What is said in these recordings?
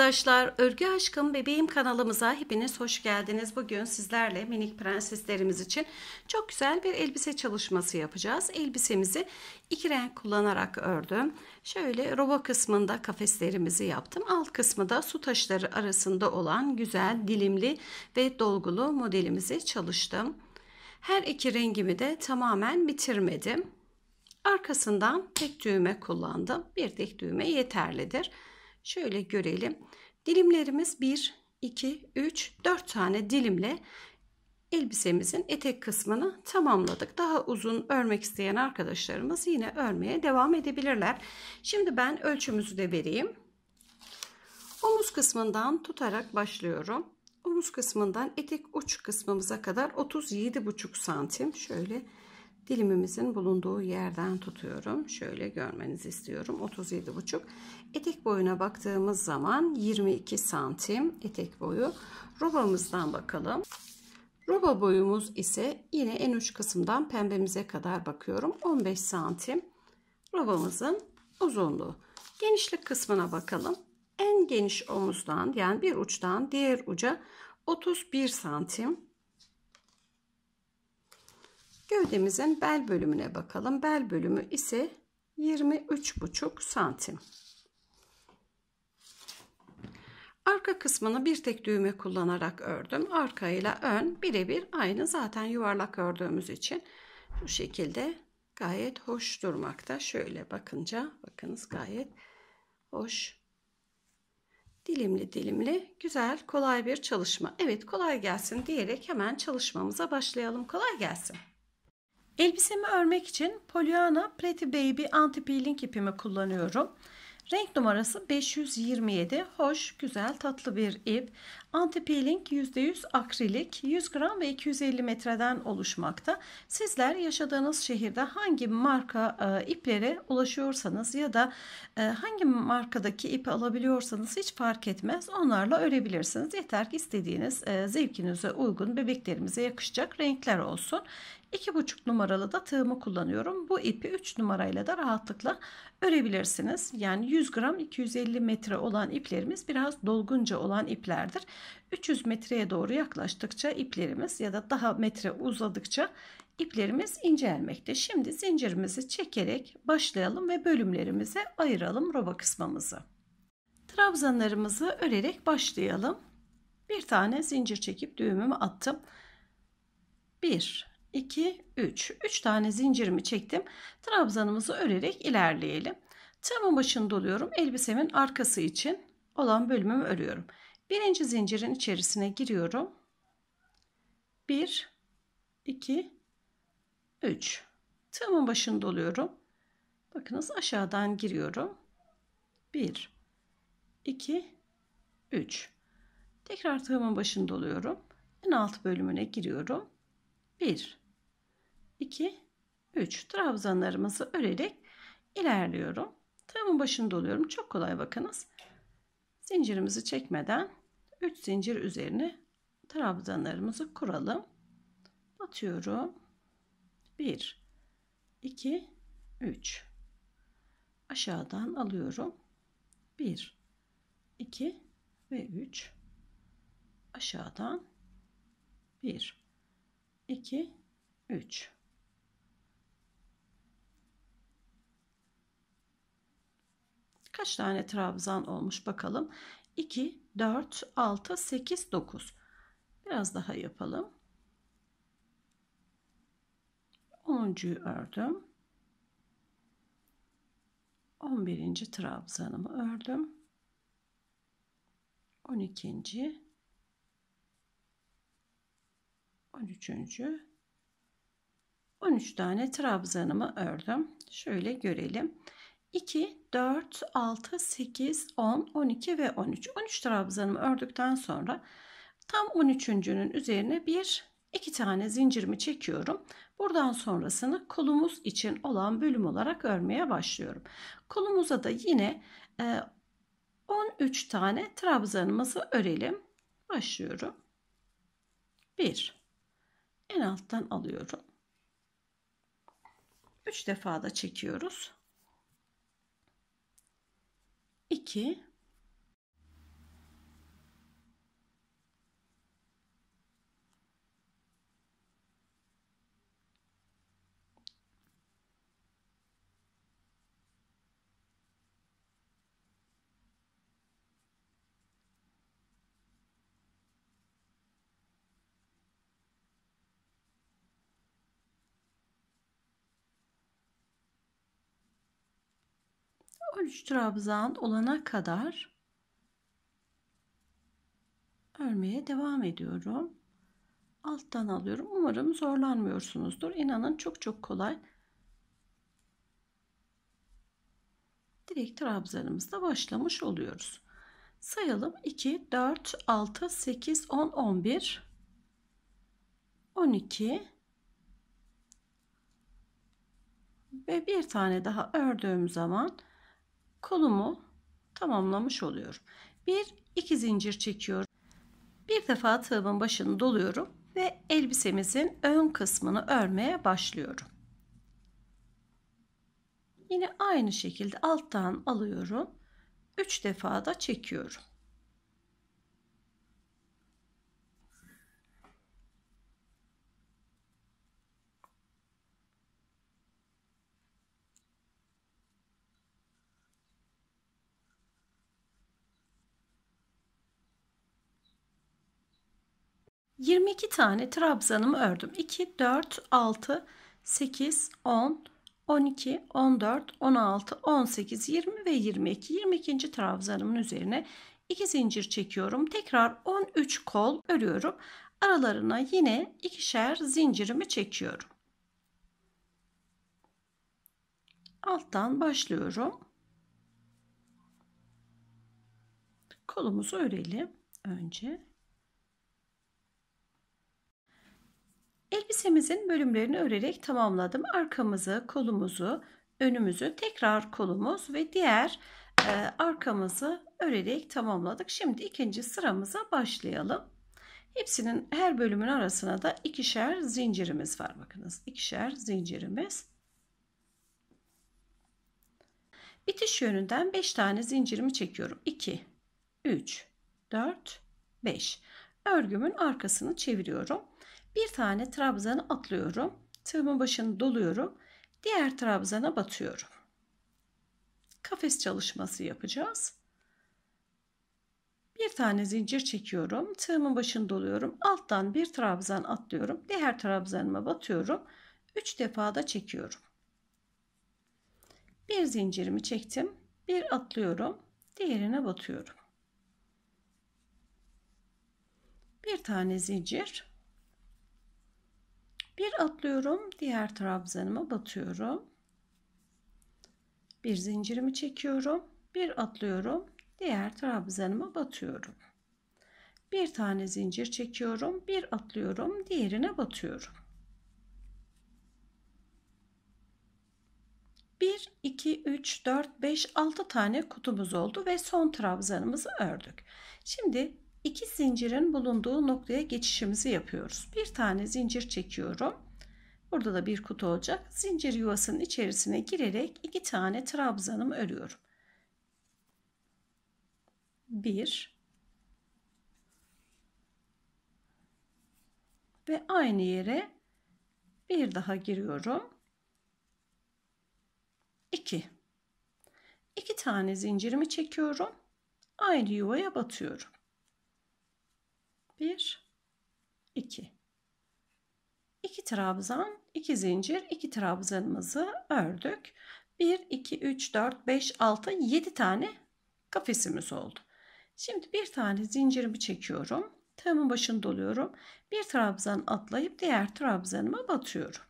arkadaşlar, Örgü Aşkım Bebeğim kanalımıza hepiniz hoş geldiniz. Bugün sizlerle minik prenseslerimiz için çok güzel bir elbise çalışması yapacağız. Elbisemizi iki renk kullanarak ördüm. Şöyle roba kısmında kafeslerimizi yaptım. Alt kısmı da su taşları arasında olan güzel dilimli ve dolgulu modelimizi çalıştım. Her iki rengimi de tamamen bitirmedim. Arkasından tek düğme kullandım. Bir tek düğme yeterlidir. Şöyle görelim. Dilimlerimiz 1, 2, 3, 4 tane dilimle elbisemizin etek kısmını tamamladık. Daha uzun örmek isteyen arkadaşlarımız yine örmeye devam edebilirler. Şimdi ben ölçümüzü de vereyim. Omuz kısmından tutarak başlıyorum. Omuz kısmından etek uç kısmımıza kadar 37,5 santim şöyle dilimimizin bulunduğu yerden tutuyorum. Şöyle görmenizi istiyorum. 37.5. buçuk. Etek boyuna baktığımız zaman 22 santim etek boyu. Robamızdan bakalım. Roba boyumuz ise yine en uç kısımdan pembemize kadar bakıyorum. 15 santim robamızın uzunluğu. Genişlik kısmına bakalım. En geniş omuzdan yani bir uçtan diğer uca 31 santim Gövdemizin bel bölümüne bakalım. Bel bölümü ise 23,5 santim. Arka kısmını bir tek düğme kullanarak ördüm. Arka ile ön birebir aynı zaten yuvarlak ördüğümüz için bu şekilde gayet hoş durmakta. Şöyle bakınca bakınız gayet hoş. Dilimli dilimli güzel kolay bir çalışma. Evet kolay gelsin diyerek hemen çalışmamıza başlayalım. Kolay gelsin. Elbisemi örmek için Pollyanna Pretty Baby anti-peeling ipimi kullanıyorum. Renk numarası 527. Hoş, güzel, tatlı bir ip. Antipeeling %100 akrilik 100 gram ve 250 metreden oluşmakta. Sizler yaşadığınız şehirde hangi marka e, iplere ulaşıyorsanız ya da e, hangi markadaki ipi alabiliyorsanız hiç fark etmez. Onlarla örebilirsiniz. Yeter ki istediğiniz e, zevkinize uygun bebeklerimize yakışacak renkler olsun. 2,5 numaralı da tığımı kullanıyorum. Bu ipi 3 numarayla da rahatlıkla örebilirsiniz. Yani 100 gram 250 metre olan iplerimiz biraz dolgunca olan iplerdir. 300 metreye doğru yaklaştıkça iplerimiz ya da daha metre uzadıkça iplerimiz incelmekte. Şimdi zincirimizi çekerek başlayalım ve bölümlerimize ayıralım roba kısmımızı. Trabzanlarımızı örerek başlayalım. Bir tane zincir çekip düğümümü attım. 1 2 3 3 tane zincirimi çektim. Trabzanımızı örerek ilerleyelim. Tığımın başını doluyorum. Elbisemin arkası için olan bölümümü örüyorum. Birinci zincirin içerisine giriyorum. 1 2 3 Tığımın başında oluyorum. Bakınız aşağıdan giriyorum. 1 2 3 Tekrar tığımın başında oluyorum. En alt bölümüne giriyorum. 1 2 3 trabzanlarımızı örerek ilerliyorum. Tığımın başında oluyorum. Çok kolay bakınız. Zincirimizi çekmeden 3 zincir üzerine trabzanlarımızı kuralım. Batıyorum. 1 2 3 Aşağıdan alıyorum. 1 2 ve 3 aşağıdan 1 2 3 Kaç tane trabzan olmuş bakalım. 2, 4, 6, 8, 9. Biraz daha yapalım. 10.yu ördüm. 11. trabzanımı ördüm. 12. 13. 13 tane trabzanımı ördüm. Şöyle görelim. 2 4, 6, 8, 10, 12 ve 13. 13 trabzanımı ördükten sonra tam 13.'ünün üzerine bir iki tane zincirimi çekiyorum. Buradan sonrasını kolumuz için olan bölüm olarak örmeye başlıyorum. Kolumuza da yine 13 e, tane trabzanımızı örelim. Başlıyorum. 1 en alttan alıyorum. 3 defa da çekiyoruz. 2 13 trabzan olana kadar örmeye devam ediyorum. Alttan alıyorum. Umarım zorlanmıyorsunuzdur. İnanın çok çok kolay. Direkt trabzanımızda başlamış oluyoruz. Sayalım 2, 4, 6, 8, 10, 11, 12 ve bir tane daha ördüğüm zaman kolumu tamamlamış oluyorum. Bir iki zincir çekiyorum. Bir defa tığımın başını doluyorum ve elbisemizin ön kısmını örmeye başlıyorum. Yine aynı şekilde alttan alıyorum. 3 defa da çekiyorum. 22 tane trabzanımı ördüm. 2, 4, 6, 8, 10, 12, 14, 16, 18, 20 ve 22. 22. trabzanımın üzerine 2 zincir çekiyorum. Tekrar 13 kol örüyorum. Aralarına yine ikişer zincirimi çekiyorum. Alttan başlıyorum. Kolumuzu örelim önce. Elbisemizin bölümlerini örerek tamamladım. Arkamızı, kolumuzu, önümüzü, tekrar kolumuz ve diğer e, arkamızı örerek tamamladık. Şimdi ikinci sıramıza başlayalım. Hepsinin her bölümün arasına da ikişer zincirimiz var. Bakınız ikişer zincirimiz. Bitiş yönünden 5 tane zincirimi çekiyorum. 2, 3, 4, 5. Örgümün arkasını çeviriyorum. Bir tane trabzanı atlıyorum. Tığımın başını doluyorum. Diğer trabzana batıyorum. Kafes çalışması yapacağız. Bir tane zincir çekiyorum. Tığımın başını doluyorum. Alttan bir trabzan atlıyorum. Diğer trabzanıma batıyorum. 3 defa da çekiyorum. Bir zincirimi çektim. Bir atlıyorum. Diğerine batıyorum. Bir tane zincir bir atlıyorum, diğer trabzanıma batıyorum. Bir zincirimi çekiyorum, bir atlıyorum, diğer trabzanıma batıyorum. Bir tane zincir çekiyorum, bir atlıyorum, diğerine batıyorum. 1, 2, 3, 4, 5, 6 tane kutumuz oldu ve son trabzanımızı ördük. Şimdi iki zincirin bulunduğu noktaya geçişimizi yapıyoruz. Bir tane zincir çekiyorum. Burada da bir kutu olacak. Zincir yuvasının içerisine girerek iki tane trabzanımı örüyorum. Bir ve aynı yere bir daha giriyorum. 2 2 tane zincirimi çekiyorum. Aynı yuvaya batıyorum. 1 2 2 trabzan, 2 zincir, 2 trabzanımızı ördük. 1 2 3 4 5 6 7 tane kafesimiz oldu. Şimdi bir tane zincirimi çekiyorum. Tığımın başını doluyorum. Bir trabzan atlayıp diğer trabzanıma batıyorum.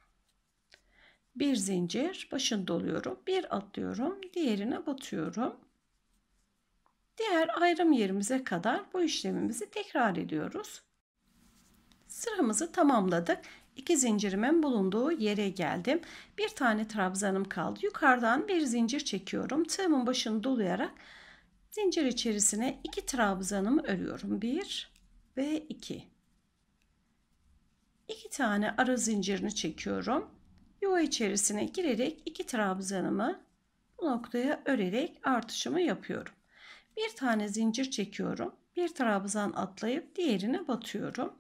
Bir zincir, başını doluyorum. Bir atlıyorum, diğerine batıyorum diğer ayrım yerimize kadar bu işlemimizi tekrar ediyoruz. Sıramızı tamamladık. İki zincirimin bulunduğu yere geldim. Bir tane trabzanım kaldı. Yukarıdan bir zincir çekiyorum. Tığımın başını dolayarak zincir içerisine iki trabzanımı örüyorum. Bir ve iki. İki tane ara zincirini çekiyorum. Yuva içerisine girerek iki trabzanımı bu noktaya örerek artışımı yapıyorum. Bir tane zincir çekiyorum. Bir trabzan atlayıp diğerine batıyorum.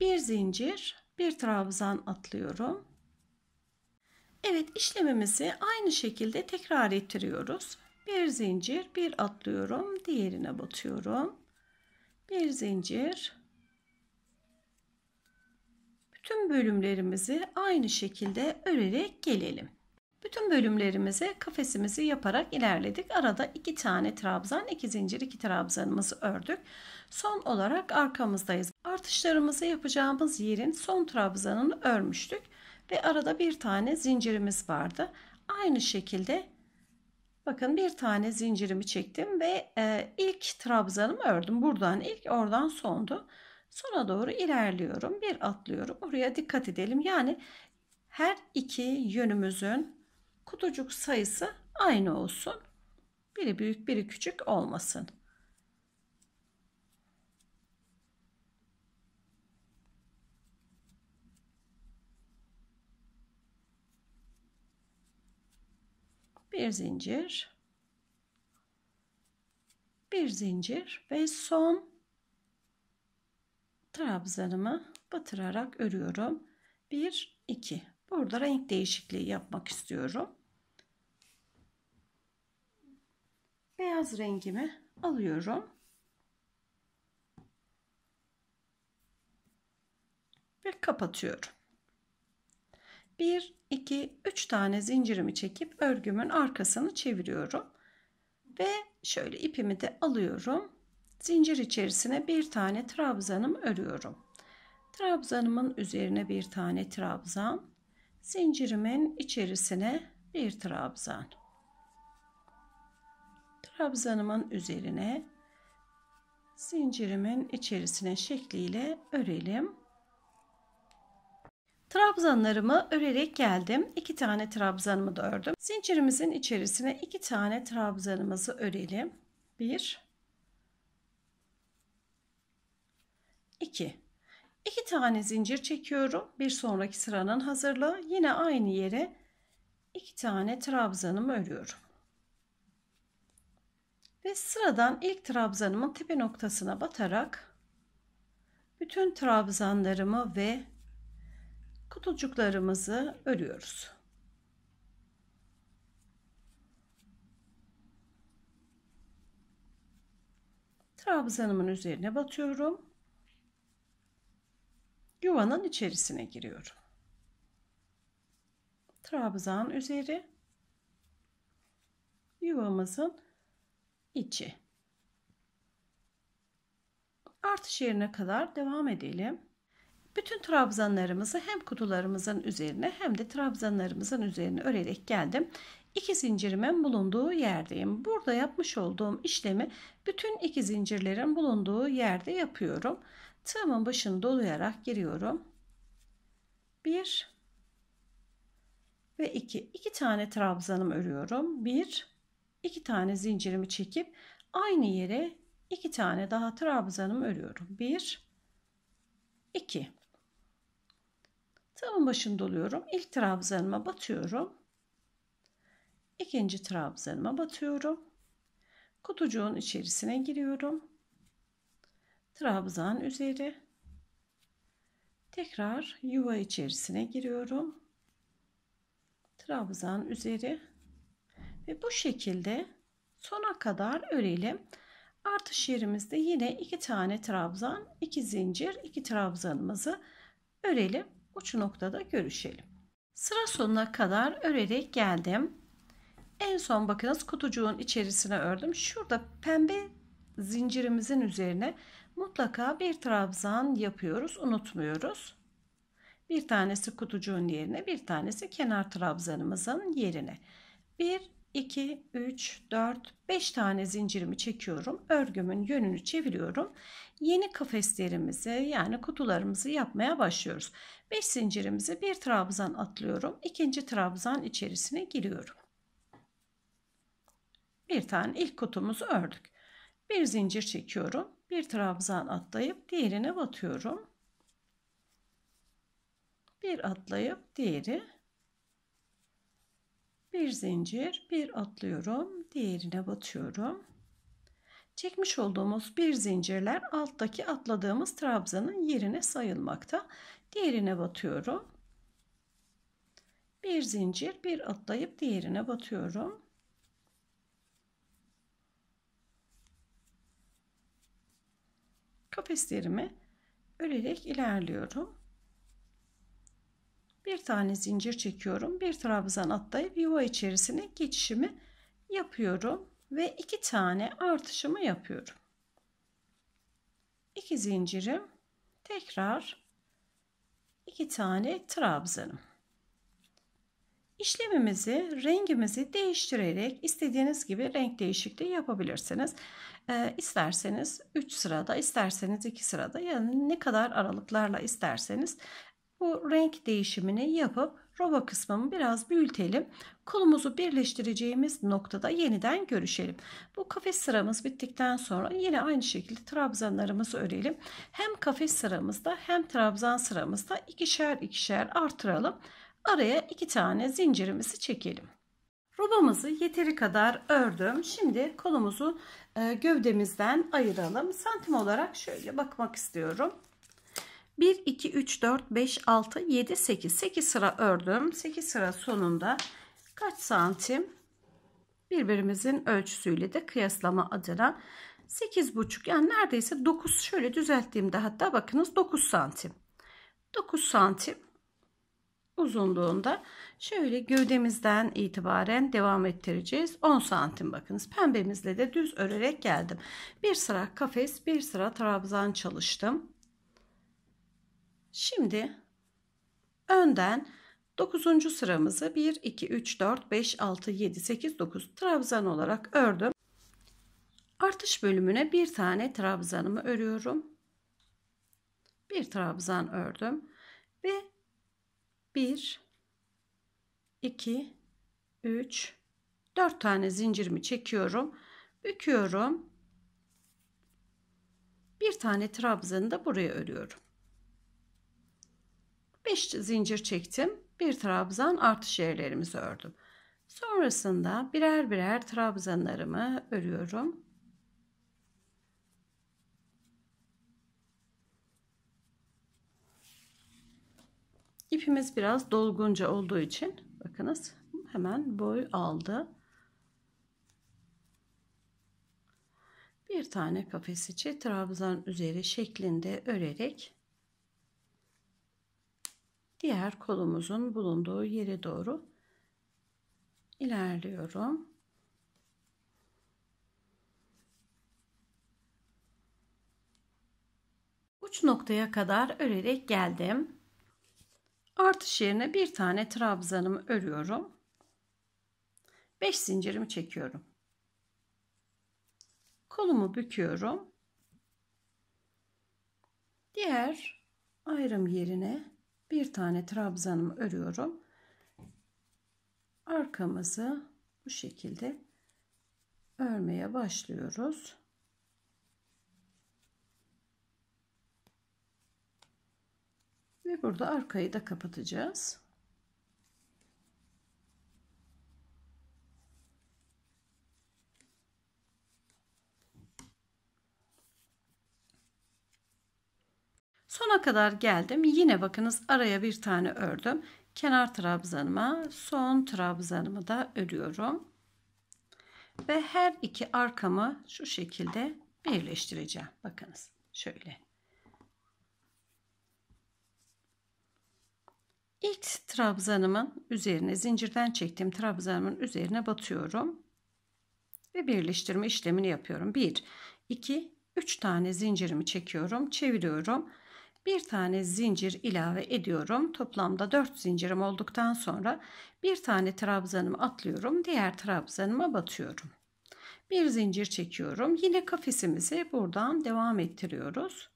Bir zincir, bir trabzan atlıyorum. Evet işlemimizi aynı şekilde tekrar ettiriyoruz. Bir zincir, bir atlıyorum, diğerine batıyorum. Bir zincir. Bütün bölümlerimizi aynı şekilde örerek gelelim. Bütün bölümlerimize kafesimizi yaparak ilerledik. Arada iki tane trabzan, iki zincir, iki trabzanımızı ördük. Son olarak arkamızdayız. Artışlarımızı yapacağımız yerin son trabzanını örmüştük ve arada bir tane zincirimiz vardı. Aynı şekilde bakın bir tane zincirimi çektim ve e, ilk trabzanımı ördüm. Buradan ilk, oradan sondu. Sona doğru ilerliyorum. Bir atlıyorum. Oraya dikkat edelim. Yani her iki yönümüzün kutucuk sayısı aynı olsun. Biri büyük biri küçük olmasın. bir zincir bir zincir ve son trabzanımı batırarak örüyorum 1 2 burada renk değişikliği yapmak istiyorum beyaz rengimi alıyorum. Ve kapatıyorum. 1, 2, 3 tane zincirimi çekip örgümün arkasını çeviriyorum. Ve şöyle ipimi de alıyorum. Zincir içerisine bir tane trabzanım örüyorum. Trabzanımın üzerine bir tane trabzan. Zincirimin içerisine bir trabzan trabzanımın üzerine zincirimin içerisine şekliyle örelim. Trabzanlarımı örerek geldim. İki tane trabzanımı da ördüm. Zincirimizin içerisine iki tane trabzanımızı örelim. Bir, iki. İki tane zincir çekiyorum. Bir sonraki sıranın hazırlığı. Yine aynı yere iki tane trabzanımı örüyorum. Ve sıradan ilk trabzanımın tepe noktasına batarak bütün trabzanlarımı ve kutucuklarımızı örüyoruz. Trabzanımın üzerine batıyorum. Yuvanın içerisine giriyorum. Trabzan üzeri yuvamızın içi. Artış yerine kadar devam edelim. Bütün trabzanlarımızı hem kutularımızın üzerine hem de trabzanlarımızın üzerine örerek geldim. İki zincirimin bulunduğu yerdeyim. Burada yapmış olduğum işlemi bütün iki zincirlerin bulunduğu yerde yapıyorum. Tığımın başını dolayarak giriyorum. 1 ve 2. 2 tane trabzanım örüyorum. 1 2 tane zincirimi çekip aynı yere iki tane daha trabzanımı örüyorum. 1 2 Tığımın başında doluyorum. İlk trabzanıma batıyorum. İkinci trabzanıma batıyorum. Kutucuğun içerisine giriyorum. Trabzan üzeri. Tekrar yuva içerisine giriyorum. Trabzan üzeri ve bu şekilde sona kadar örelim. Artış yerimizde yine iki tane trabzan, iki zincir, iki trabzanımızı örelim. Uç noktada görüşelim. Sıra sonuna kadar örerek geldim. En son bakınız kutucuğun içerisine ördüm. Şurada pembe zincirimizin üzerine mutlaka bir trabzan yapıyoruz. Unutmuyoruz. Bir tanesi kutucuğun yerine, bir tanesi kenar trabzanımızın yerine. Bir 2, 3, 4, 5 tane zincirimi çekiyorum. Örgümün yönünü çeviriyorum. Yeni kafeslerimizi yani kutularımızı yapmaya başlıyoruz. 5 zincirimizi bir trabzan atlıyorum. ikinci trabzan içerisine giriyorum. Bir tane ilk kutumuzu ördük. Bir zincir çekiyorum. Bir trabzan atlayıp diğerine batıyorum. Bir atlayıp diğeri bir zincir bir atlıyorum diğerine batıyorum çekmiş olduğumuz bir zincirler alttaki atladığımız trabzanın yerine sayılmakta diğerine batıyorum bir zincir bir atlayıp diğerine batıyorum kafeslerimi örerek ilerliyorum bir tane zincir çekiyorum. Bir trabzan atlayıp yuva içerisine geçişimi yapıyorum ve iki tane artışımı yapıyorum. İki zincirim tekrar iki tane trabzanım. İşlemimizi, rengimizi değiştirerek istediğiniz gibi renk değişikliği yapabilirsiniz. Ee, isterseniz 3 sırada, isterseniz 2 sırada yani ne kadar aralıklarla isterseniz bu renk değişimini yapıp roba kısmımı biraz büyütelim. Kolumuzu birleştireceğimiz noktada yeniden görüşelim. Bu kafes sıramız bittikten sonra yine aynı şekilde trabzanlarımızı örelim. Hem kafes sıramızda hem trabzan sıramızda ikişer ikişer artıralım. Araya iki tane zincirimizi çekelim. Robamızı yeteri kadar ördüm. Şimdi kolumuzu e, gövdemizden ayıralım. Santim olarak şöyle bakmak istiyorum. 1, 2, 3, 4, 5, 6, 7, 8. 8 sıra ördüm. 8 sıra sonunda kaç santim birbirimizin ölçüsüyle de kıyaslama adına buçuk yani neredeyse 9 şöyle düzelttiğimde hatta bakınız 9 santim. 9 santim uzunluğunda şöyle gövdemizden itibaren devam ettireceğiz. 10 santim bakınız pembemizle de düz örerek geldim. Bir sıra kafes bir sıra trabzan çalıştım. Şimdi önden 9. sıramızı 1, 2, 3, 4, 5, 6, 7, 8, 9 trabzan olarak ördüm. Artış bölümüne bir tane trabzanımı örüyorum. Bir trabzan ördüm ve 1 2 3 4 tane zincirimi çekiyorum. Büküyorum. Bir tane trabzanı da buraya örüyorum. 5 zincir çektim. Bir trabzan artış yerlerimizi ördüm. Sonrasında birer birer trabzanlarımı örüyorum. İpimiz biraz dolgunca olduğu için bakınız hemen boy aldı. Bir tane kafes içi trabzan üzeri şeklinde örerek diğer kolumuzun bulunduğu yere doğru ilerliyorum. Uç noktaya kadar örerek geldim. Artış yerine bir tane trabzanımı örüyorum. 5 zincirimi çekiyorum. Kolumu büküyorum. Diğer ayrım yerine bir tane trabzanımı örüyorum. Arkamızı bu şekilde örmeye başlıyoruz. Ve burada arkayı da kapatacağız. Sona kadar geldim. Yine bakınız araya bir tane ördüm. Kenar trabzanıma son trabzanımı da örüyorum. Ve her iki arkamı şu şekilde birleştireceğim. Bakınız şöyle. İlk trabzanımın üzerine zincirden çektiğim trabzanımın üzerine batıyorum. Ve birleştirme işlemini yapıyorum. 1, 2, 3 tane zincirimi çekiyorum. Çeviriyorum bir tane zincir ilave ediyorum. Toplamda 4 zincirim olduktan sonra bir tane trabzanımı atlıyorum. Diğer trabzanıma batıyorum. Bir zincir çekiyorum. Yine kafesimizi buradan devam ettiriyoruz.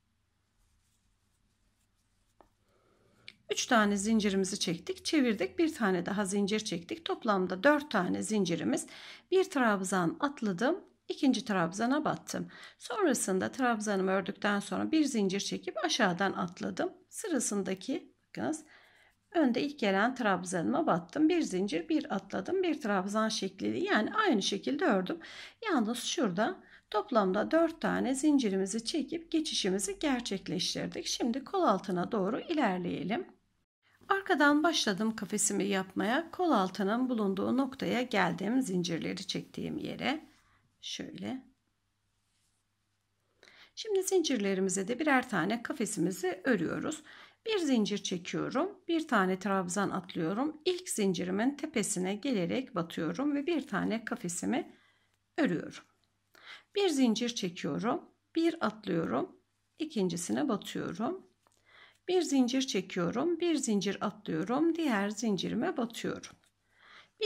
3 tane zincirimizi çektik, çevirdik. Bir tane daha zincir çektik. Toplamda 4 tane zincirimiz. Bir trabzan atladım ikinci trabzana battım. Sonrasında trabzanımı ördükten sonra bir zincir çekip aşağıdan atladım. Sırasındaki bakınız önde ilk gelen trabzanıma battım. Bir zincir bir atladım. Bir trabzan şekli yani aynı şekilde ördüm. Yalnız şurada toplamda 4 tane zincirimizi çekip geçişimizi gerçekleştirdik. Şimdi kol altına doğru ilerleyelim. Arkadan başladım kafesimi yapmaya. Kol altının bulunduğu noktaya geldim zincirleri çektiğim yere. Şöyle. Şimdi zincirlerimize de birer tane kafesimizi örüyoruz. Bir zincir çekiyorum. Bir tane trabzan atlıyorum. İlk zincirimin tepesine gelerek batıyorum ve bir tane kafesimi örüyorum. Bir zincir çekiyorum. Bir atlıyorum. İkincisine batıyorum. Bir zincir çekiyorum. Bir zincir atlıyorum. Diğer zincirime batıyorum.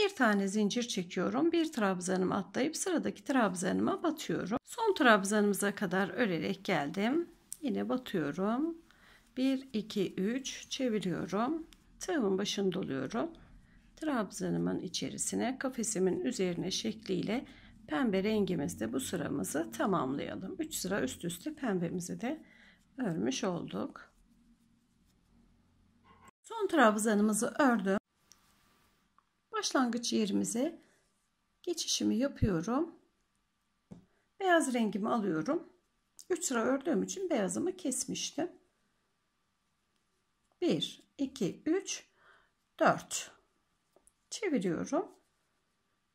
Bir tane zincir çekiyorum. Bir trabzanımı atlayıp sıradaki trabzanıma batıyorum. Son trabzanımıza kadar örerek geldim. Yine batıyorum. 1, 2, 3 çeviriyorum. Tığımın başını doluyorum. Trabzanımın içerisine kafesimin üzerine şekliyle pembe rengimizde bu sıramızı tamamlayalım. 3 sıra üst üste pembemizi de örmüş olduk. Son trabzanımızı ördüm başlangıç yerimize geçişimi yapıyorum. Beyaz rengimi alıyorum. 3 sıra ördüğüm için beyazımı kesmiştim. 1, 2, 3, 4. Çeviriyorum.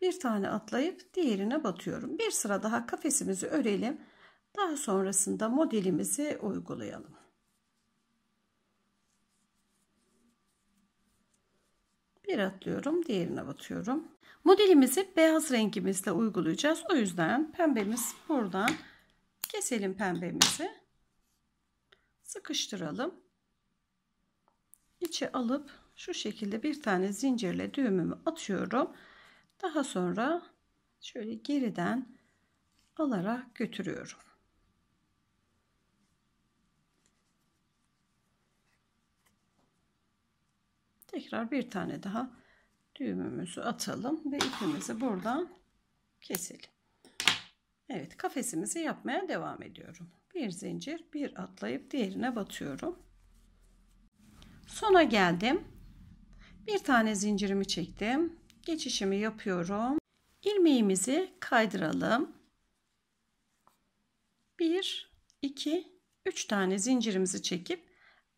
Bir tane atlayıp diğerine batıyorum. Bir sıra daha kafesimizi örelim. Daha sonrasında modelimizi uygulayalım. Bir atlıyorum, diğerine batıyorum. Modelimizi beyaz rengimizle uygulayacağız. O yüzden pembemiz buradan keselim pembemizi. Sıkıştıralım. İçe alıp şu şekilde bir tane zincirle düğümümü atıyorum. Daha sonra şöyle geriden alarak götürüyorum. tekrar bir tane daha düğümümüzü atalım ve ipimizi buradan keselim. Evet kafesimizi yapmaya devam ediyorum. Bir zincir bir atlayıp diğerine batıyorum. Sona geldim. Bir tane zincirimi çektim. Geçişimi yapıyorum. İlmeğimizi kaydıralım. 1 2 3 tane zincirimizi çekip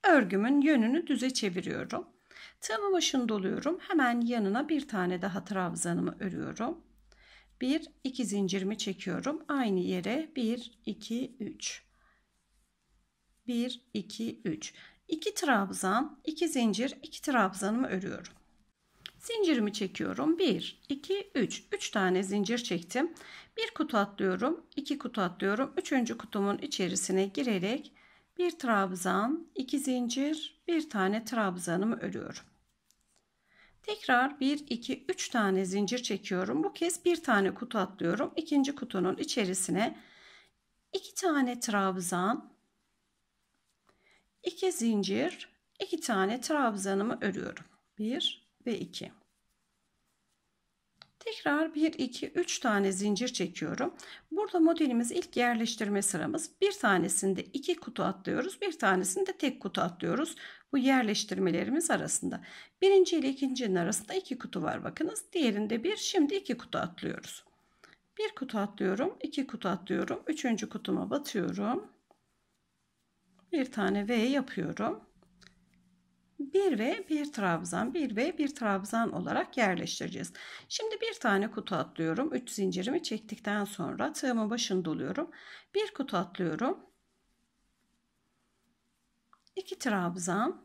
örgümün yönünü düze çeviriyorum. Tığımın başını doluyorum. Hemen yanına bir tane daha trabzanımı örüyorum. 1 2 zincirimi çekiyorum. Aynı yere 1 2 3. 1 2 3. 2 trabzan, 2 zincir, 2 trabzanımı örüyorum. Zincirimi çekiyorum. 1 2 3. 3 tane zincir çektim. Bir kutu atlıyorum. 2 kutu atlıyorum. 3. kutumun içerisine girerek bir trabzan, iki zincir, bir tane trabzanımı örüyorum. Tekrar 1, 2, 3 tane zincir çekiyorum. Bu kez bir tane kutu atlıyorum. İkinci kutunun içerisine iki tane trabzan, iki zincir, iki tane trabzanımı örüyorum. 1 ve 2. Tekrar 1, 2, 3 tane zincir çekiyorum. Burada modelimiz ilk yerleştirme sıramız. Bir tanesinde 2 kutu atlıyoruz. Bir tanesinde tek kutu atlıyoruz. Bu yerleştirmelerimiz arasında. Birinci ile ikincinin arasında 2 kutu var bakınız. Diğerinde 1 şimdi 2 kutu atlıyoruz. Bir kutu atlıyorum. 2 kutu atlıyorum. Üçüncü kutuma batıyorum. Bir tane V yapıyorum. 1 ve 1 trabzan, 1 ve 1 trabzan olarak yerleştireceğiz. Şimdi bir tane kutu atlıyorum. 3 zincirimi çektikten sonra tığımın başını doluyorum. Bir kutu atlıyorum. 2 trabzan,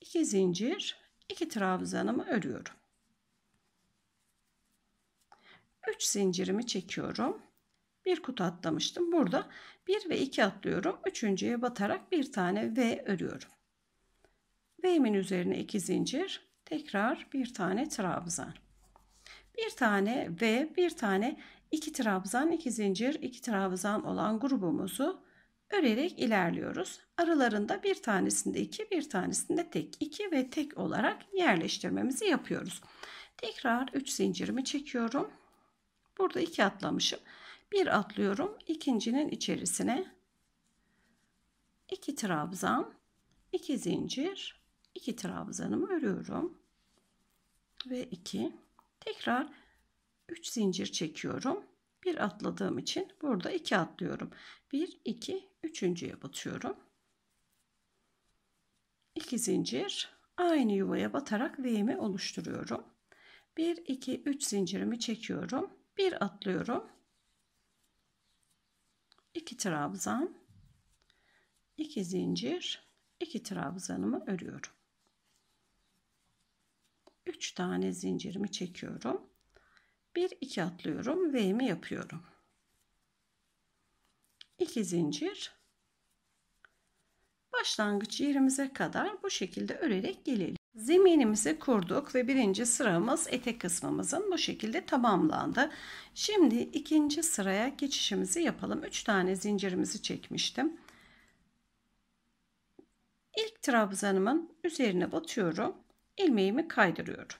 2 zincir, 2 trabzanımı örüyorum. 3 zincirimi çekiyorum. Bir kutu atlamıştım. Burada 1 ve 2 atlıyorum. Üçüncüye batarak bir tane V örüyorum. B'min üzerine 2 zincir. Tekrar bir tane trabzan. Bir tane ve bir tane iki trabzan, iki zincir, iki trabzan olan grubumuzu örerek ilerliyoruz. Aralarında bir tanesinde iki, bir tanesinde tek. iki ve tek olarak yerleştirmemizi yapıyoruz. Tekrar 3 zincirimi çekiyorum. Burada iki atlamışım. Bir atlıyorum. ikincinin içerisine iki trabzan, iki zincir, 2 trabzanımı örüyorum ve 2 tekrar 3 zincir çekiyorum bir atladığım için burada 2 atlıyorum 1 2 üçüncüye batıyorum 2 zincir aynı yuvaya batarak V'mi oluşturuyorum 1 2 3 zincirimi çekiyorum bir atlıyorum 2 trabzan 2 zincir 2 trabzanımı örüyorum 3 tane zincirimi çekiyorum. 1 2 atlıyorum. V'mi yapıyorum. 2 zincir başlangıç yerimize kadar bu şekilde örerek gelelim. Zeminimizi kurduk ve birinci sıramız etek kısmımızın bu şekilde tamamlandı. Şimdi ikinci sıraya geçişimizi yapalım. 3 tane zincirimizi çekmiştim. İlk trabzanımın üzerine batıyorum ilmeğimi kaydırıyorum.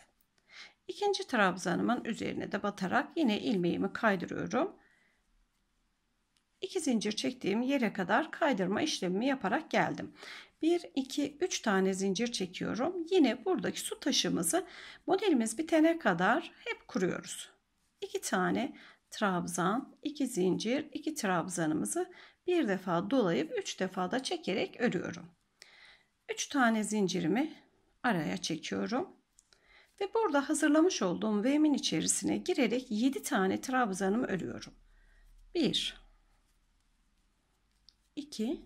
İkinci trabzanımın üzerine de batarak yine ilmeğimi kaydırıyorum. İki zincir çektiğim yere kadar kaydırma işlemimi yaparak geldim. 1, 2, 3 tane zincir çekiyorum. Yine buradaki su taşımızı modelimiz bitene kadar hep kuruyoruz. 2 tane trabzan, 2 zincir, 2 trabzanımızı bir defa dolayıp 3 defa da çekerek örüyorum. 3 tane zincirimi araya çekiyorum. Ve burada hazırlamış olduğum V'min içerisine girerek 7 tane trabzanımı örüyorum. 1 2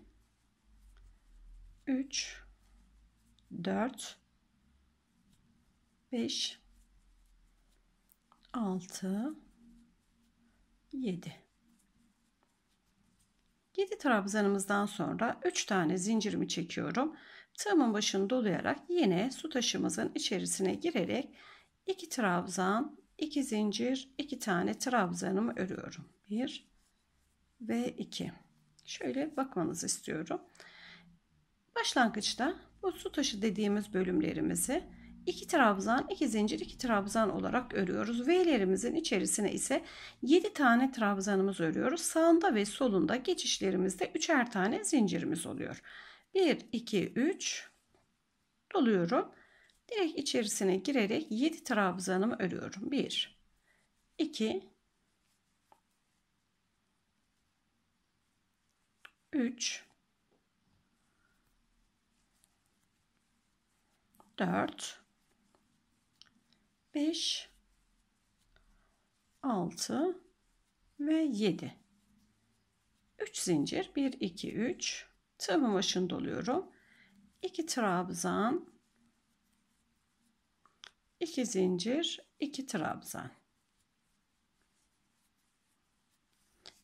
3 4 5 6 7 7 trabzanımızdan sonra 3 tane zincirimi çekiyorum. Tığımın başını dolayarak yine su taşımızın içerisine girerek 2 trabzan, 2 zincir, 2 tane trabzanımı örüyorum. 1 ve 2. Şöyle bakmanızı istiyorum. Başlangıçta bu su taşı dediğimiz bölümlerimizi 2 trabzan, 2 zincir, 2 trabzan olarak örüyoruz. V'lerimizin içerisine ise 7 tane trabzanımız örüyoruz. Sağında ve solunda geçişlerimizde 3'er tane zincirimiz oluyor. 1, 2, 3 doluyorum. Direkt içerisine girerek 7 trabzanımı örüyorum. 1, 2, 3, 4, 5, 6 ve 7. 3 zincir 1 2 3 Tığımın başını doluyorum. İki trabzan. 2 zincir. iki trabzan.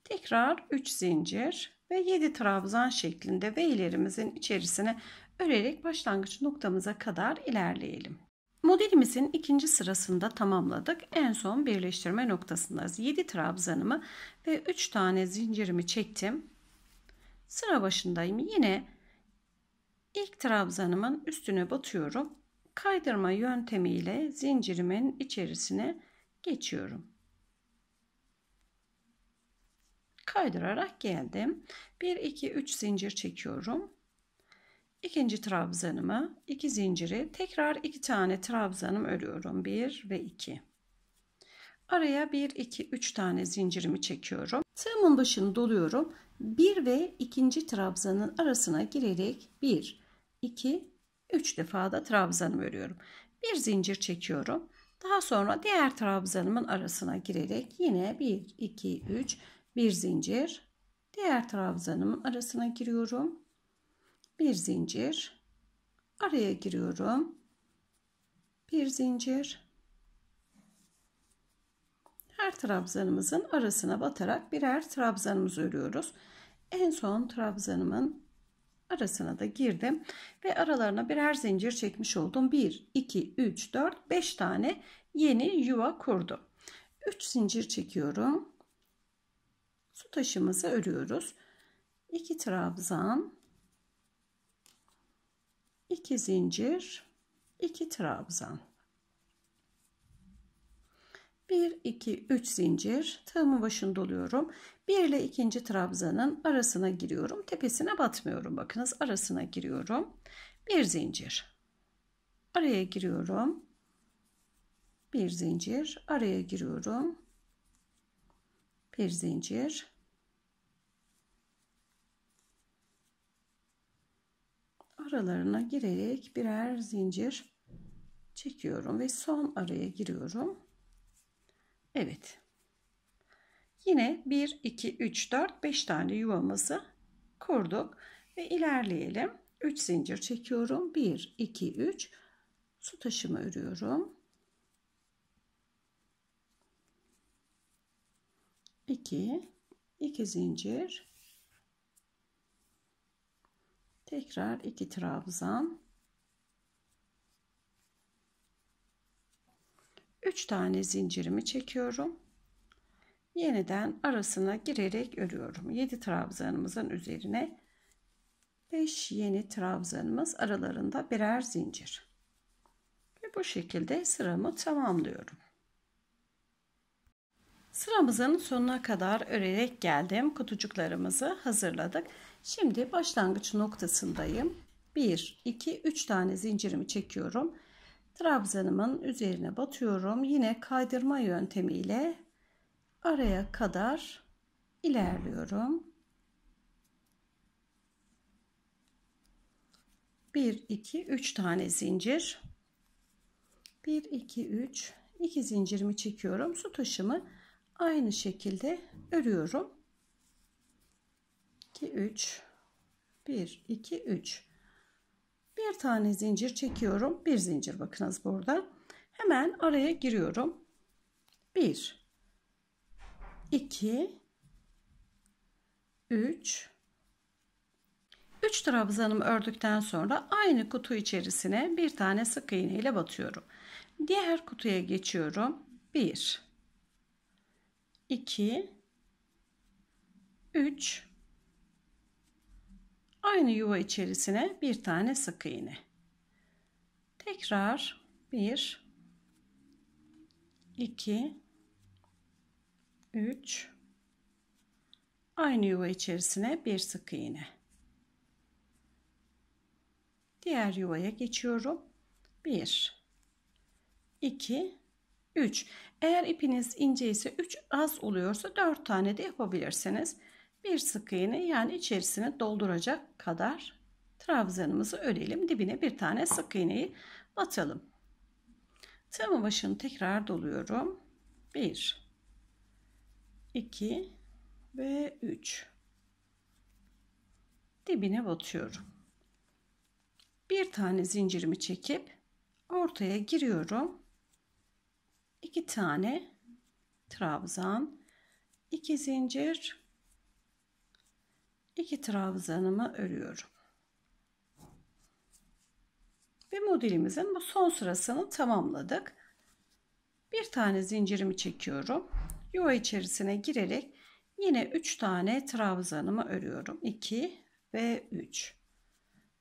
Tekrar 3 zincir ve 7 trabzan şeklinde veylerimizin içerisine örerek başlangıç noktamıza kadar ilerleyelim. Modelimizin ikinci sırasında tamamladık. En son birleştirme noktasındayız. 7 trabzanımı ve 3 tane zincirimi çektim. Sıra başındayım. Yine ilk trabzanımın üstüne batıyorum. Kaydırma yöntemiyle zincirimin içerisine geçiyorum. Kaydırarak geldim. 1 2 3 zincir çekiyorum. İkinci trabzanımı, iki zinciri tekrar iki tane trabzanım örüyorum. 1 ve 2. Araya 1 2 3 tane zincirimi çekiyorum. Tığımın başını doluyorum 1 ve 2. trabzanın arasına girerek 1, 2, 3 defa da trabzanımı örüyorum. Bir zincir çekiyorum. Daha sonra diğer trabzanımın arasına girerek yine 1, 2, 3, bir zincir. Diğer trabzanımın arasına giriyorum. Bir zincir. Araya giriyorum. Bir zincir her trabzanımızın arasına batarak birer trabzanımız örüyoruz. En son trabzanımın arasına da girdim ve aralarına birer zincir çekmiş oldum. 1, 2, 3, 4, 5 tane yeni yuva kurdum. 3 zincir çekiyorum. Su taşımızı örüyoruz. 2 trabzan, 2 zincir, 2 trabzan. 1 2 3 zincir tığımın başını doluyorum 1 ile ikinci trabzanın arasına giriyorum tepesine batmıyorum bakınız arasına giriyorum bir zincir araya giriyorum bir zincir araya giriyorum bir zincir aralarına girerek birer zincir çekiyorum ve son araya giriyorum Evet. Yine 1, 2, 3, 4, 5 tane yuvamızı kurduk. Ve ilerleyelim. 3 zincir çekiyorum. 1, 2, 3. Su taşımı örüyorum. 2, 2 zincir. Tekrar 2 trabzan. 3 tane zincirimi çekiyorum. Yeniden arasına girerek örüyorum. 7 trabzanımızın üzerine 5 yeni trabzanımız aralarında birer zincir. Ve bu şekilde sıramı tamamlıyorum. Sıramızın sonuna kadar örerek geldim. Kutucuklarımızı hazırladık. Şimdi başlangıç noktasındayım. 1, 2, 3 tane zincirimi çekiyorum trabzanımın üzerine batıyorum. Yine kaydırma yöntemiyle araya kadar ilerliyorum. 1 2 3 tane zincir. 1 2 3 2 zincirimi çekiyorum. Su taşımı aynı şekilde örüyorum. 2 3 1 2 3 bir tane zincir çekiyorum. Bir zincir bakınız burada. Hemen araya giriyorum. 1 2 3 3 trabzanımı ördükten sonra aynı kutu içerisine bir tane sık iğne ile batıyorum. Diğer kutuya geçiyorum. 1 2 3 Aynı yuva içerisine bir tane sık iğne. Tekrar bir, iki, üç. aynı yuva içerisine bir sık iğne. Diğer yuvaya geçiyorum. Bir, iki, üç. Eğer ipiniz ince ise üç az oluyorsa dört tane de yapabilirsiniz bir sık iğne yani içerisini dolduracak kadar trabzanımızı örelim. Dibine bir tane sık iğneyi batalım. Tığımın başını tekrar doluyorum. 1 2 ve 3 dibine batıyorum. Bir tane zincirimi çekip ortaya giriyorum. 2 tane trabzan, iki zincir, iki trabzanımı örüyorum. Ve modelimizin bu son sırasını tamamladık. Bir tane zincirimi çekiyorum. Yuva içerisine girerek yine 3 tane trabzanımı örüyorum. 2 ve 3.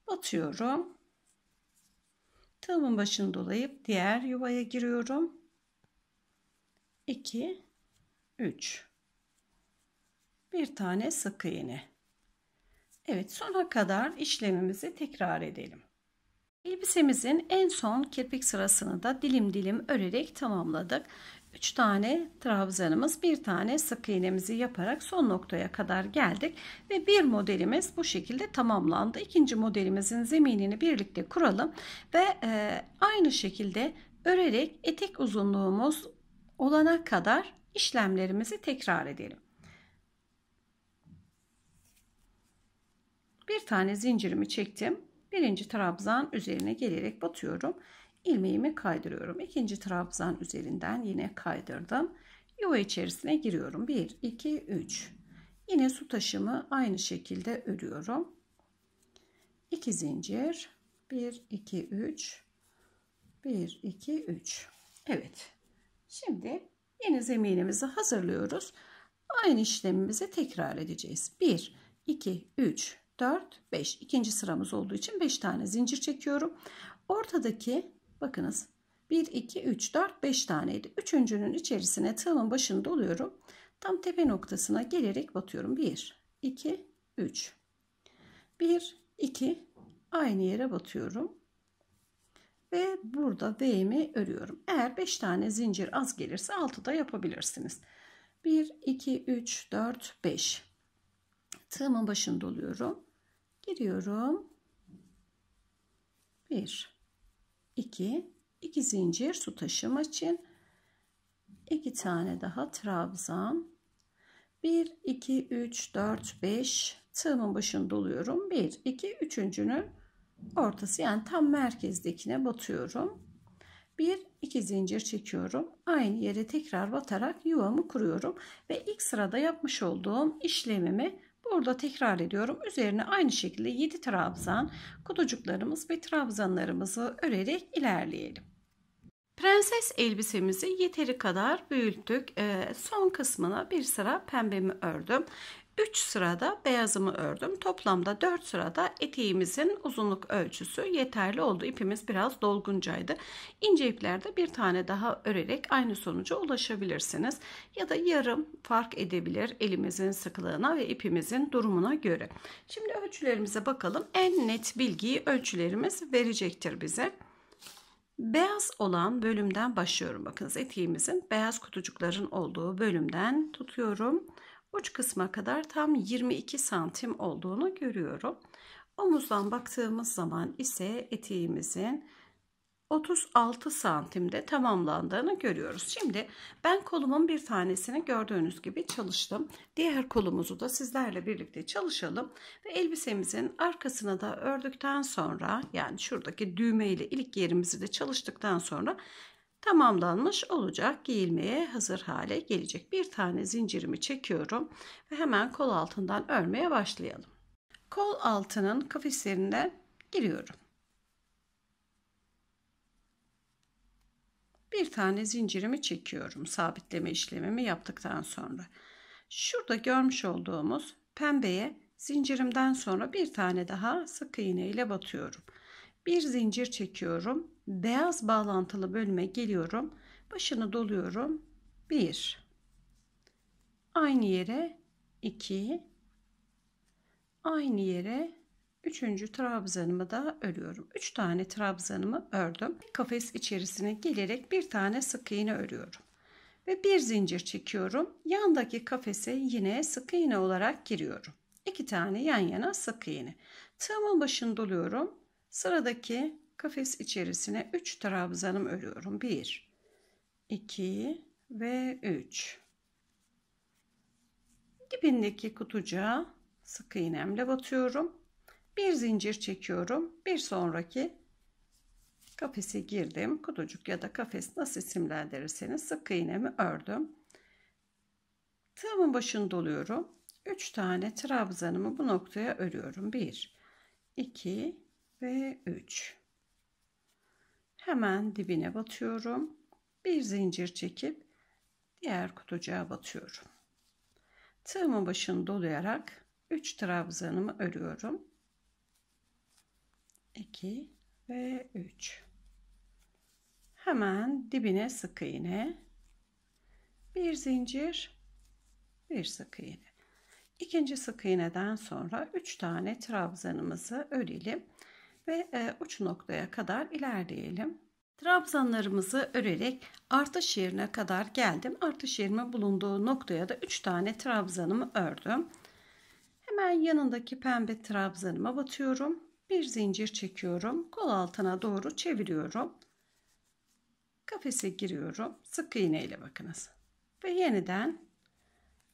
Batıyorum. Tığımın başını dolayıp diğer yuvaya giriyorum. 2 3 bir tane sık iğne Evet sona kadar işlemimizi tekrar edelim. Elbisemizin en son kirpik sırasını da dilim dilim örerek tamamladık. 3 tane trabzanımız, bir tane sık iğnemizi yaparak son noktaya kadar geldik ve bir modelimiz bu şekilde tamamlandı. İkinci modelimizin zeminini birlikte kuralım ve e, aynı şekilde örerek etek uzunluğumuz olana kadar işlemlerimizi tekrar edelim. Bir tane zincirimi çektim. Birinci trabzan üzerine gelerek batıyorum. Ilmeğimi kaydırıyorum. İkinci trabzan üzerinden yine kaydırdım. Yuva içerisine giriyorum. 1, 2, 3. Yine su taşımı aynı şekilde örüyorum. 2 zincir. 1, 2, 3. 1, 2, 3. Evet. Şimdi yeni zeminimizi hazırlıyoruz. Aynı işlemimizi tekrar edeceğiz. 1, 2, 3, 4, 5. İkinci sıramız olduğu için 5 tane zincir çekiyorum. Ortadaki bakınız 1, 2, 3, 4, 5 taneydi. Üçüncünün içerisine tığımın başını doluyorum. Tam tepe noktasına gelerek batıyorum. 1, 2, 3. 1, 2. Aynı yere batıyorum. Ve burada V'mi örüyorum. Eğer 5 tane zincir az gelirse 6 da yapabilirsiniz. 1, 2, 3, 4, 5 tığımın başında oluyorum. Giriyorum. 1 2 2 zincir su taşıma için 2 tane daha trabzan 1 2 3 4 5 tığımın başını doluyorum 1 2 üçüncünün ortası yani tam merkezdekine batıyorum 1 2 zincir çekiyorum aynı yere tekrar batarak yuvamı kuruyorum ve ilk sırada yapmış olduğum işlemimi Burada tekrar ediyorum. Üzerine aynı şekilde 7 trabzan kutucuklarımız ve trabzanlarımızı örerek ilerleyelim. Prenses elbisemizi yeteri kadar büyüttük. E, son kısmına bir sıra pembemi ördüm. 3 sırada beyazımı ördüm. Toplamda 4 sırada eteğimizin uzunluk ölçüsü yeterli oldu. İpimiz biraz dolguncaydı. İnce iplerde bir tane daha örerek aynı sonuca ulaşabilirsiniz. Ya da yarım fark edebilir elimizin sıklığına ve ipimizin durumuna göre. Şimdi ölçülerimize bakalım. En net bilgiyi ölçülerimiz verecektir bize. Beyaz olan bölümden başlıyorum. Bakınız eteğimizin beyaz kutucukların olduğu bölümden tutuyorum uç kısma kadar tam 22 santim olduğunu görüyorum. Omuzdan baktığımız zaman ise eteğimizin 36 santimde tamamlandığını görüyoruz. Şimdi ben kolumun bir tanesini gördüğünüz gibi çalıştım. Diğer kolumuzu da sizlerle birlikte çalışalım. Ve elbisemizin arkasına da ördükten sonra yani şuradaki düğme ile ilik yerimizi de çalıştıktan sonra tamamlanmış olacak. Giyilmeye hazır hale gelecek. Bir tane zincirimi çekiyorum ve hemen kol altından örmeye başlayalım. Kol altının kafeslerine giriyorum. Bir tane zincirimi çekiyorum sabitleme işlemimi yaptıktan sonra. Şurada görmüş olduğumuz pembeye zincirimden sonra bir tane daha sık iğne ile batıyorum bir zincir çekiyorum. Beyaz bağlantılı bölüme geliyorum. Başını doluyorum. 1 Aynı yere 2 Aynı yere 3. trabzanımı da örüyorum. 3 tane trabzanımı ördüm. Kafes içerisine gelerek bir tane sık iğne örüyorum. Ve bir zincir çekiyorum. Yandaki kafese yine sık iğne olarak giriyorum. 2 tane yan yana sık iğne. Tığımın başını doluyorum. Sıradaki kafes içerisine 3 trabzanım örüyorum. 1, 2 ve 3. Dibindeki kutucuğa sık iğnemle batıyorum. Bir zincir çekiyorum. Bir sonraki kafese girdim. Kutucuk ya da kafes nasıl isimlendirirseniz sık iğnemi ördüm. Tığımın başını doluyorum. 3 tane trabzanımı bu noktaya örüyorum. 1, 2 ve 3 hemen dibine batıyorum bir zincir çekip diğer kutucuğa batıyorum tığımın başını dolayarak 3 trabzanımı örüyorum 2 ve 3 hemen dibine sık iğne bir zincir bir sık iğne ikinci sık iğneden sonra 3 tane trabzanımızı örelim ve e, uç noktaya kadar ilerleyelim. Trabzanlarımızı örerek artış yerine kadar geldim. Artış yerimin bulunduğu noktaya da 3 tane trabzanımı ördüm. Hemen yanındaki pembe trabzanıma batıyorum. Bir zincir çekiyorum. Kol altına doğru çeviriyorum. Kafese giriyorum. Sık iğne ile bakınız. Ve yeniden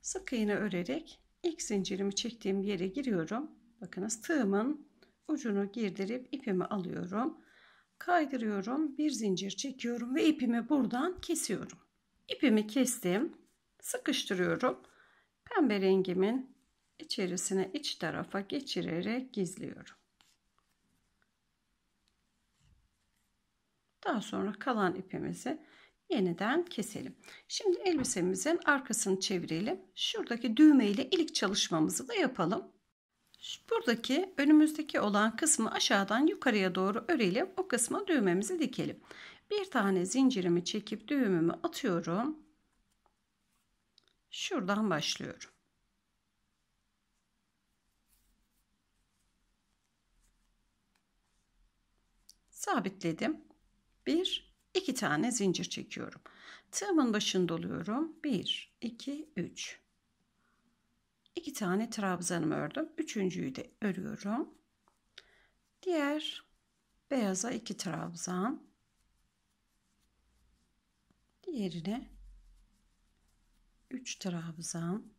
sık iğne örerek ilk zincirimi çektiğim yere giriyorum. Bakınız tığımın ucunu girdirip ipimi alıyorum. Kaydırıyorum. Bir zincir çekiyorum ve ipimi buradan kesiyorum. İpimi kestim. Sıkıştırıyorum. Pembe rengimin içerisine iç tarafa geçirerek gizliyorum. Daha sonra kalan ipimizi yeniden keselim. Şimdi elbisemizin arkasını çevirelim. Şuradaki düğme ile ilik çalışmamızı da yapalım. Buradaki önümüzdeki olan kısmı aşağıdan yukarıya doğru örelim. O kısma düğmemizi dikelim. Bir tane zincirimi çekip düğümümü atıyorum. Şuradan başlıyorum. Sabitledim. Bir, iki tane zincir çekiyorum. Tığımın başını doluyorum. Bir, iki, üç iki tane trabzanımı ördüm. Üçüncüyü de örüyorum. Diğer beyaza iki trabzan. Diğerine 3 trabzan.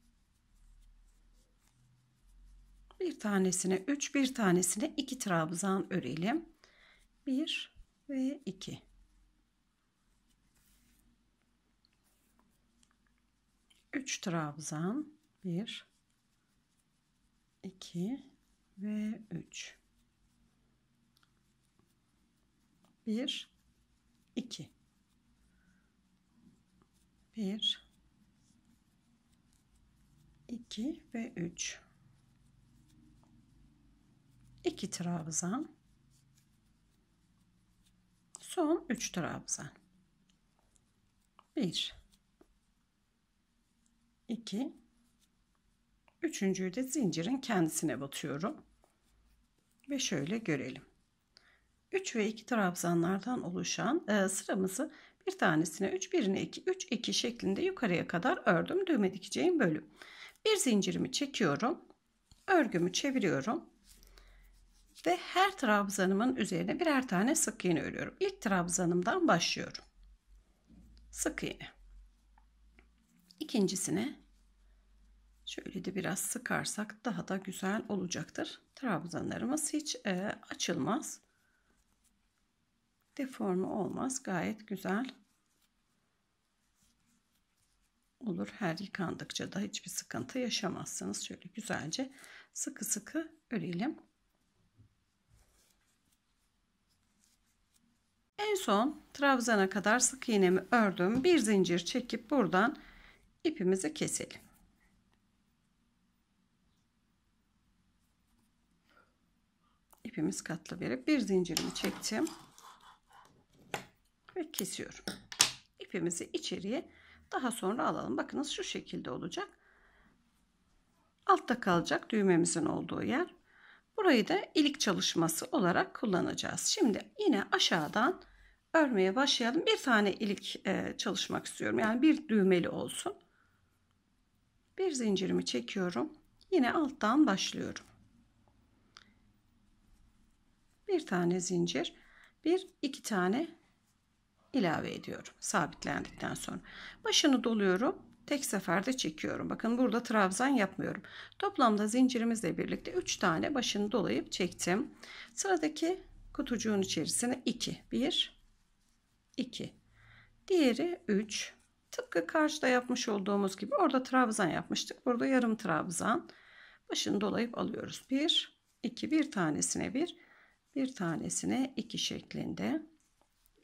Bir tanesine 3, bir tanesine 2 trabzan örelim. 1 ve 2. Üç trabzan. Bir, 2 ve 3 1 2 1 2 ve 3 2 trabzan son 3 trabzan 1 2 Üçüncüyü de zincirin kendisine batıyorum. Ve şöyle görelim. 3 ve 2 trabzanlardan oluşan e, sıramızı bir tanesine 3 birine 2 3 2 şeklinde yukarıya kadar ördüm düğme dikeceğim bölüm. Bir zincirimi çekiyorum. Örgümü çeviriyorum. Ve her trabzanımın üzerine birer tane sık iğne örüyorum. İlk trabzanımdan başlıyorum. Sık iğne. İkincisine Şöyle de biraz sıkarsak daha da güzel olacaktır. Trabzanlarımız hiç e, açılmaz. Deforme olmaz. Gayet güzel olur. Her yıkandıkça da hiçbir sıkıntı yaşamazsınız. Şöyle güzelce sıkı sıkı örelim. En son trabzana kadar sık iğnemi ördüm. Bir zincir çekip buradan ipimizi keselim. ipimiz katlı verip bir zincirimi çektim ve kesiyorum. İpimizi içeriye daha sonra alalım. Bakınız şu şekilde olacak. Altta kalacak düğmemizin olduğu yer. Burayı da ilik çalışması olarak kullanacağız. Şimdi yine aşağıdan örmeye başlayalım. Bir tane ilik e, çalışmak istiyorum. Yani bir düğmeli olsun. Bir zincirimi çekiyorum. Yine alttan başlıyorum bir tane zincir bir iki tane ilave ediyorum sabitlendikten sonra başını doluyorum tek seferde çekiyorum bakın burada trabzan yapmıyorum toplamda zincirimizle birlikte üç tane başını dolayıp çektim sıradaki kutucuğun içerisine 2 1 2 diğeri 3 tıpkı karşıda yapmış olduğumuz gibi orada trabzan yapmıştık burada yarım trabzan başını dolayıp alıyoruz 1 2 bir tanesine bir bir tanesine 2 şeklinde.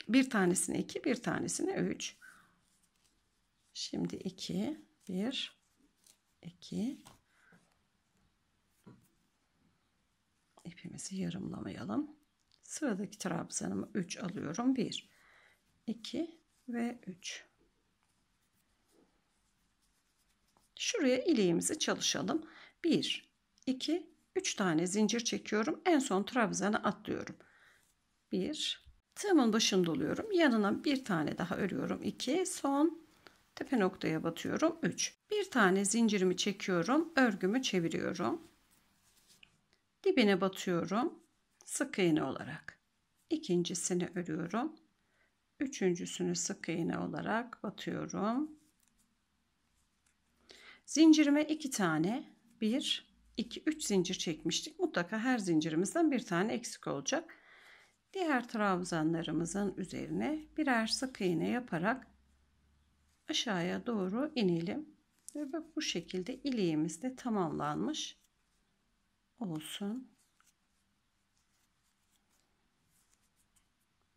Bir tanesine 2, bir tanesine 3. Şimdi 2, 1, 2. İpimizi yarımlamayalım. Sıradaki trabzanımı 3 alıyorum. 1, 2 ve 3. Şuraya ileğimizi çalışalım. 1, 2, 3 tane zincir çekiyorum. En son trabzanı atlıyorum. 1 Tığımın başını doluyorum. Yanına bir tane daha örüyorum. 2 son tepe noktaya batıyorum. 3 Bir tane zincirimi çekiyorum. Örgümü çeviriyorum. Dibine batıyorum. Sık iğne olarak. İkincisini örüyorum. Üçüncüsünü sık iğne olarak batıyorum. Zincirime iki tane bir 2-3 zincir çekmiştik. Mutlaka her zincirimizden bir tane eksik olacak. Diğer trabzanlarımızın üzerine birer sık iğne yaparak aşağıya doğru inelim. Ve bu şekilde iliğimiz de tamamlanmış olsun.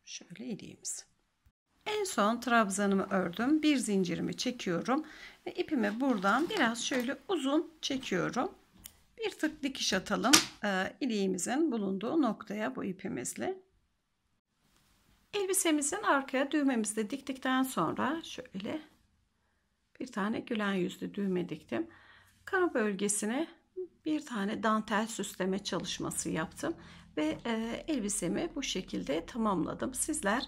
Şöyle iliğimiz. En son trabzanımı ördüm. Bir zincirimi çekiyorum. Ve ipimi buradan biraz şöyle uzun çekiyorum. Bir tık dikiş atalım e, iliğimizin bulunduğu noktaya bu ipimizle. Elbisemizin arkaya düğmemizi de diktikten sonra şöyle bir tane gülen yüzlü düğme diktim. Kara bölgesine bir tane dantel süsleme çalışması yaptım ve e, elbisemi bu şekilde tamamladım. Sizler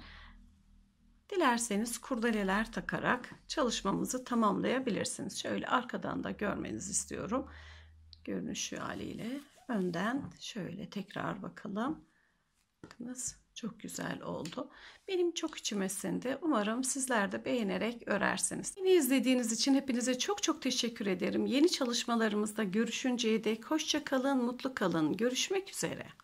dilerseniz kurdeleler takarak çalışmamızı tamamlayabilirsiniz. Şöyle arkadan da görmenizi istiyorum görünüşü haliyle önden şöyle tekrar bakalım. Bakınız çok güzel oldu. Benim çok içime sindi. Umarım sizler de beğenerek örersiniz. Beni izlediğiniz için hepinize çok çok teşekkür ederim. Yeni çalışmalarımızda görüşünceye dek hoşça kalın, mutlu kalın. Görüşmek üzere.